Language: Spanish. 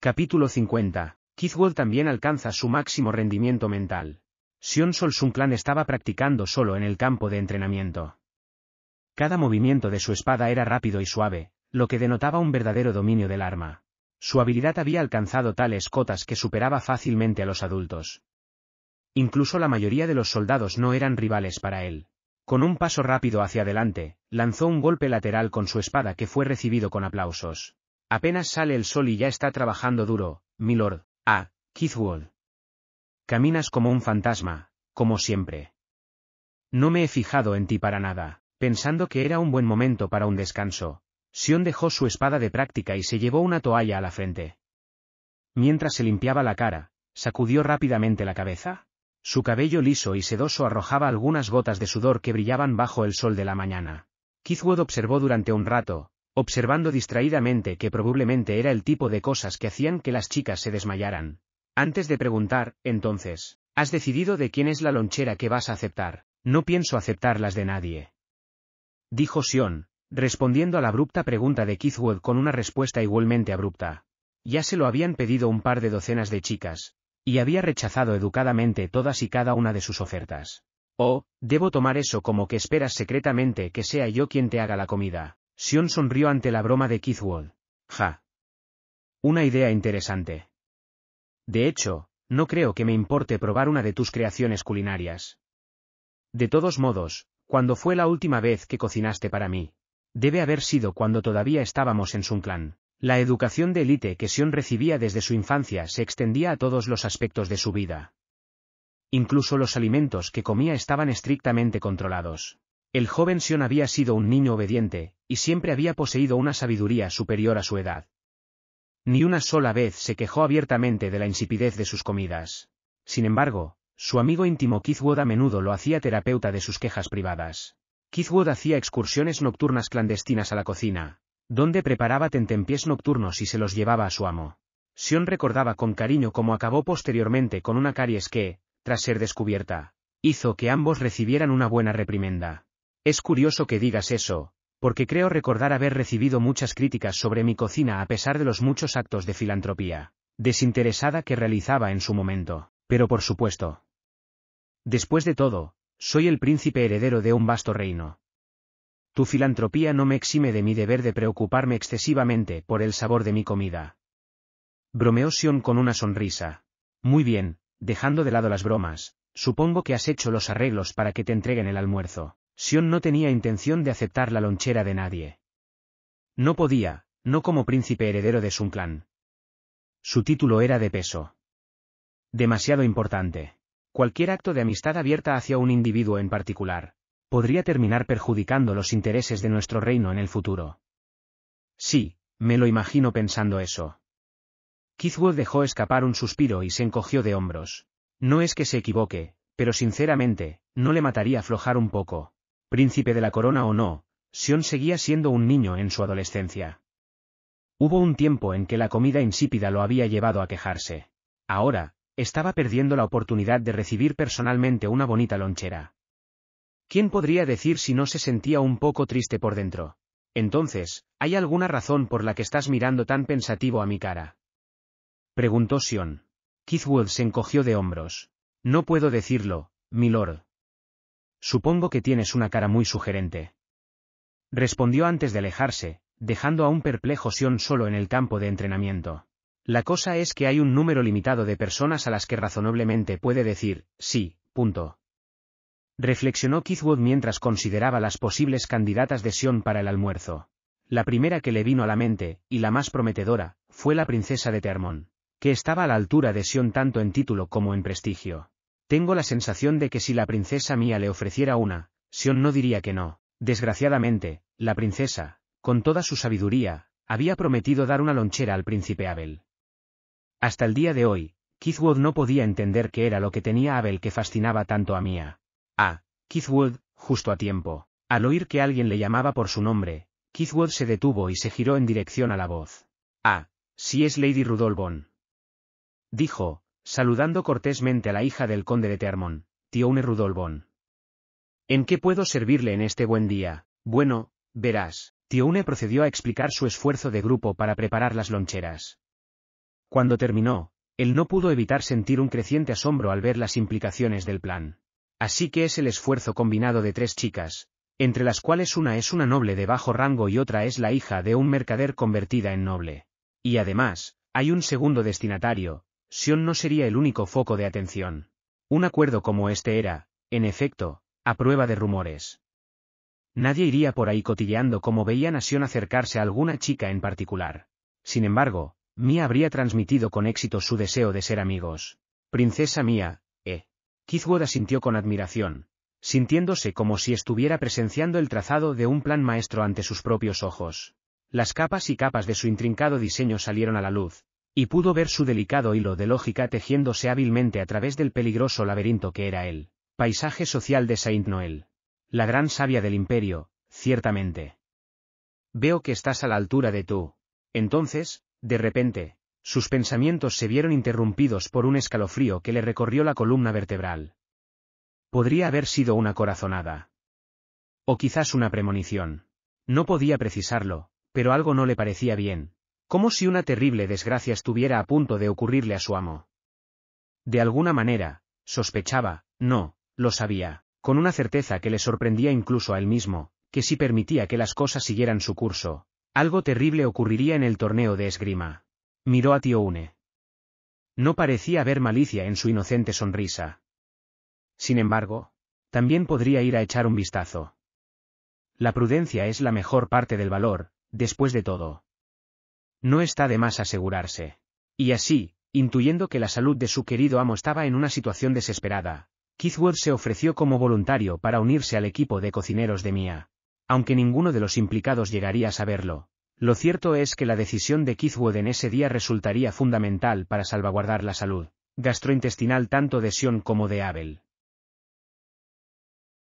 Capítulo 50. Kithwood también alcanza su máximo rendimiento mental. Sion Sol Clan estaba practicando solo en el campo de entrenamiento. Cada movimiento de su espada era rápido y suave, lo que denotaba un verdadero dominio del arma. Su habilidad había alcanzado tales cotas que superaba fácilmente a los adultos. Incluso la mayoría de los soldados no eran rivales para él. Con un paso rápido hacia adelante, lanzó un golpe lateral con su espada que fue recibido con aplausos. Apenas sale el sol y ya está trabajando duro, milord. Ah, Keithwood. Caminas como un fantasma, como siempre. No me he fijado en ti para nada, pensando que era un buen momento para un descanso. Sion dejó su espada de práctica y se llevó una toalla a la frente. Mientras se limpiaba la cara, sacudió rápidamente la cabeza. Su cabello liso y sedoso arrojaba algunas gotas de sudor que brillaban bajo el sol de la mañana. Keithwood observó durante un rato, observando distraídamente que probablemente era el tipo de cosas que hacían que las chicas se desmayaran. Antes de preguntar, entonces, has decidido de quién es la lonchera que vas a aceptar, no pienso aceptar las de nadie. Dijo Sion, respondiendo a la abrupta pregunta de Keithwood con una respuesta igualmente abrupta. Ya se lo habían pedido un par de docenas de chicas, y había rechazado educadamente todas y cada una de sus ofertas. Oh, debo tomar eso como que esperas secretamente que sea yo quien te haga la comida. Sion sonrió ante la broma de Keith Ja. Una idea interesante. De hecho, no creo que me importe probar una de tus creaciones culinarias. De todos modos, cuando fue la última vez que cocinaste para mí? Debe haber sido cuando todavía estábamos en Clan. La educación de élite que Sion recibía desde su infancia se extendía a todos los aspectos de su vida. Incluso los alimentos que comía estaban estrictamente controlados. El joven Sion había sido un niño obediente, y siempre había poseído una sabiduría superior a su edad. Ni una sola vez se quejó abiertamente de la insipidez de sus comidas. Sin embargo, su amigo íntimo Kithwood a menudo lo hacía terapeuta de sus quejas privadas. Kithwood hacía excursiones nocturnas clandestinas a la cocina, donde preparaba tentempiés nocturnos y se los llevaba a su amo. Sion recordaba con cariño cómo acabó posteriormente con una caries que, tras ser descubierta, hizo que ambos recibieran una buena reprimenda. Es curioso que digas eso, porque creo recordar haber recibido muchas críticas sobre mi cocina a pesar de los muchos actos de filantropía desinteresada que realizaba en su momento, pero por supuesto. Después de todo, soy el príncipe heredero de un vasto reino. Tu filantropía no me exime de mi deber de preocuparme excesivamente por el sabor de mi comida. Bromeó Sion con una sonrisa. Muy bien, dejando de lado las bromas, supongo que has hecho los arreglos para que te entreguen el almuerzo. Sion no tenía intención de aceptar la lonchera de nadie. No podía, no como príncipe heredero de su clan. Su título era de peso. Demasiado importante. Cualquier acto de amistad abierta hacia un individuo en particular, podría terminar perjudicando los intereses de nuestro reino en el futuro. Sí, me lo imagino pensando eso. Kithwood dejó escapar un suspiro y se encogió de hombros. No es que se equivoque, pero sinceramente, no le mataría aflojar un poco príncipe de la corona o no, Sion seguía siendo un niño en su adolescencia. Hubo un tiempo en que la comida insípida lo había llevado a quejarse. Ahora, estaba perdiendo la oportunidad de recibir personalmente una bonita lonchera. ¿Quién podría decir si no se sentía un poco triste por dentro? Entonces, ¿hay alguna razón por la que estás mirando tan pensativo a mi cara? Preguntó Sion. Keithwood se encogió de hombros. No puedo decirlo, milord. Supongo que tienes una cara muy sugerente. Respondió antes de alejarse, dejando a un perplejo Sion solo en el campo de entrenamiento. La cosa es que hay un número limitado de personas a las que razonablemente puede decir, sí, punto. Reflexionó Keithwood mientras consideraba las posibles candidatas de Sion para el almuerzo. La primera que le vino a la mente, y la más prometedora, fue la princesa de Termón, que estaba a la altura de Sion tanto en título como en prestigio. Tengo la sensación de que si la princesa mía le ofreciera una, Sion no diría que no. Desgraciadamente, la princesa, con toda su sabiduría, había prometido dar una lonchera al príncipe Abel. Hasta el día de hoy, Keithwood no podía entender qué era lo que tenía Abel que fascinaba tanto a Mía. Ah, Keithwood, justo a tiempo. Al oír que alguien le llamaba por su nombre, Keithwood se detuvo y se giró en dirección a la voz. Ah, si es Lady Rudolbon. Dijo, saludando cortésmente a la hija del conde de Termon, Tione Rudolbón. ¿En qué puedo servirle en este buen día? Bueno, verás, Tione procedió a explicar su esfuerzo de grupo para preparar las loncheras. Cuando terminó, él no pudo evitar sentir un creciente asombro al ver las implicaciones del plan. Así que es el esfuerzo combinado de tres chicas, entre las cuales una es una noble de bajo rango y otra es la hija de un mercader convertida en noble. Y además, hay un segundo destinatario, Sion no sería el único foco de atención. Un acuerdo como este era, en efecto, a prueba de rumores. Nadie iría por ahí cotilleando como veían a Sion acercarse a alguna chica en particular. Sin embargo, Mia habría transmitido con éxito su deseo de ser amigos. Princesa Mia, eh. Kizwood asintió con admiración, sintiéndose como si estuviera presenciando el trazado de un plan maestro ante sus propios ojos. Las capas y capas de su intrincado diseño salieron a la luz, y pudo ver su delicado hilo de lógica tejiéndose hábilmente a través del peligroso laberinto que era él, paisaje social de Saint Noel. La gran sabia del imperio, ciertamente. Veo que estás a la altura de tú. Entonces, de repente, sus pensamientos se vieron interrumpidos por un escalofrío que le recorrió la columna vertebral. Podría haber sido una corazonada. O quizás una premonición. No podía precisarlo, pero algo no le parecía bien, como si una terrible desgracia estuviera a punto de ocurrirle a su amo. De alguna manera, sospechaba, no, lo sabía, con una certeza que le sorprendía incluso a él mismo, que si permitía que las cosas siguieran su curso, algo terrible ocurriría en el torneo de esgrima. Miró a Tio Une. No parecía haber malicia en su inocente sonrisa. Sin embargo, también podría ir a echar un vistazo. La prudencia es la mejor parte del valor, después de todo. No está de más asegurarse. Y así, intuyendo que la salud de su querido amo estaba en una situación desesperada, Keithwood se ofreció como voluntario para unirse al equipo de cocineros de Mia. Aunque ninguno de los implicados llegaría a saberlo, lo cierto es que la decisión de Keithwood en ese día resultaría fundamental para salvaguardar la salud gastrointestinal tanto de Sion como de Abel.